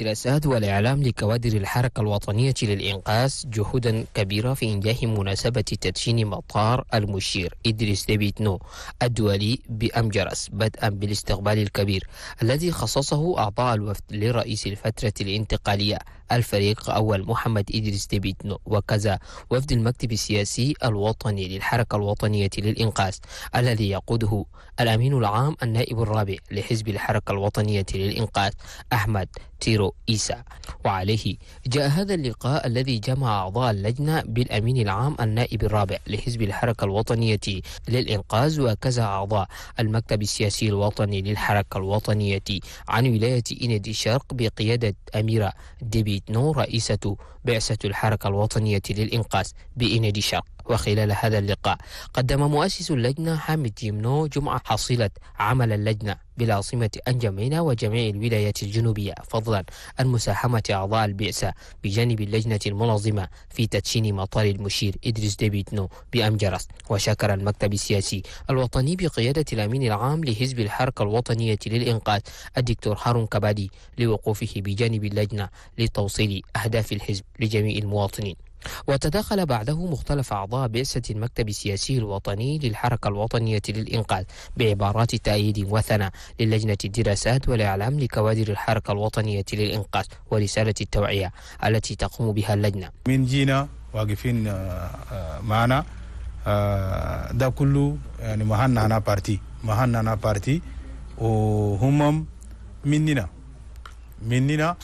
الرئاسات والإعلام لكوادر الحركة الوطنية للإنقاذ جهودا كبيرة في إنجاح مناسبة تدشين مطار المشير إدريس ديبيتنو الدولي بأمجرس بدءا بالاستقبال الكبير الذي خصصه أعضاء الوفد لرئيس الفترة الانتقالية الفريق أول محمد إدريس ديبيتنو وكذا وفد المكتب السياسي الوطني للحركة الوطنية للإنقاذ الذي يقوده الأمين العام النائب الرابع لحزب الحركة الوطنية للإنقاذ أحمد تيرو إيسا وعليه جاء هذا اللقاء الذي جمع أعضاء اللجنة بالأمين العام النائب الرابع لحزب الحركة الوطنية للإنقاذ وكذا أعضاء المكتب السياسي الوطني للحركة الوطنية عن ولاية إند الشرق بقيادة أميرة ديبيت نو رئيسة بعثة الحركة الوطنية للإنقاذ بإند الشرق وخلال هذا اللقاء قدم مؤسس اللجنة حامد جيمنو جمعة حصيلة عمل اللجنة بالعاصمة أنجمينا وجميع الولايات الجنوبية فضلا عن مساهمة أعضاء البعثة بجانب اللجنة المنظمة في تدشين مطار المشير إدريس ديبيتنو بأمجرس وشكر المكتب السياسي الوطني بقيادة الأمين العام لحزب الحركة الوطنية للإنقاذ الدكتور هارون كبادي لوقوفه بجانب اللجنة لتوصيل أهداف الحزب لجميع المواطنين وتداخل بعده مختلف أعضاء بعثة المكتب السياسي الوطني للحركة الوطنية للإنقاذ بعبارات تأييد وثناء للجنة الدراسات والإعلام لكوادر الحركة الوطنية للإنقاذ ورسالة التوعية التي تقوم بها اللجنة من جينا واقفين آه، آه، معنا آه، ده كله يعني مهنا أنا بارتي مهنا أنا بارتي وهم مننا مننا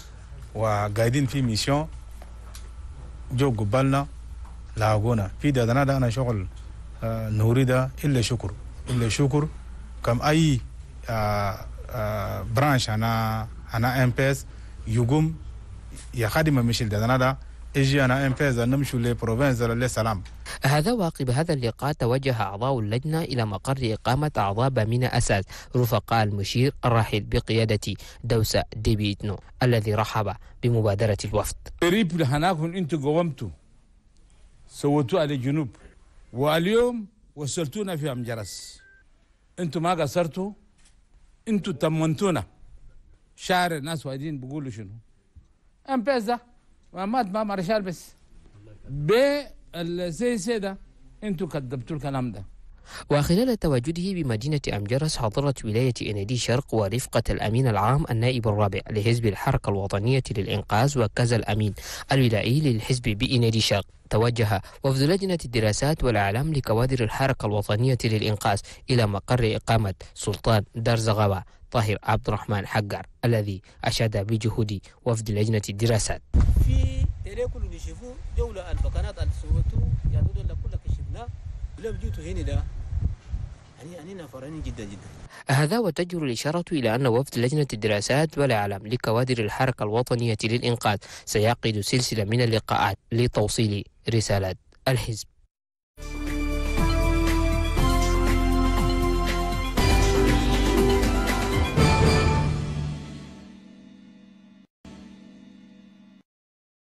وقاعدين في ميسيون جو قبالنا لاقونا في دادنا ده أنا شغل آه، نوري ده إلا شكر إلا شكر كم أي آه، آه، برانش أنا أنا إم بي إس يقوم يخدم مشيل دادنا ده اجينا امبيزا نمشوا لبروفينز للسلام هذا واقب هذا اللقاء توجه أعضاء اللجنة إلى مقر إقامة أعضاء بامينا أساس رفقاء المشير الراحل بقيادة دوسة ديبيتنو الذي رحب بمبادرة الوفد قريب هناكم أنتم قومتوا سوتوا على الجنوب واليوم وصلتونا في أم جرس أنتم ما قصرتوا أنتم تمنتونا شعر الناس وايدين بيقولوا شنو أمبيزا مات ما مارشال بس زي سيدا انتوا كذبتوا الكلام ده وخلال تواجده بمدينة أمجرس حضرت ولاية إنادي شرق ورفقة الأمين العام النائب الرابع لحزب الحركة الوطنية للإنقاذ وكذا الأمين الولائي للحزب بإنادي شرق توجه وفد لجنة الدراسات والأعلام لكوادر الحركة الوطنية للإنقاذ إلى مقر إقامة سلطان دار زغاوة طاهر عبد الرحمن حجر الذي أشاد بجهود وفد لجنة الدراسات في تريكل نشوفوا جولة البقانات السوتو يا دولة كشفنا لم جيتوا هنا ده يعني أنا جدا جدا هذا وتجر الإشارة إلى أن وفد لجنة الدراسات والإعلام لكوادر الحركة الوطنية للإنقاذ سيعقد سلسلة من اللقاءات لتوصيل رسالة الحزب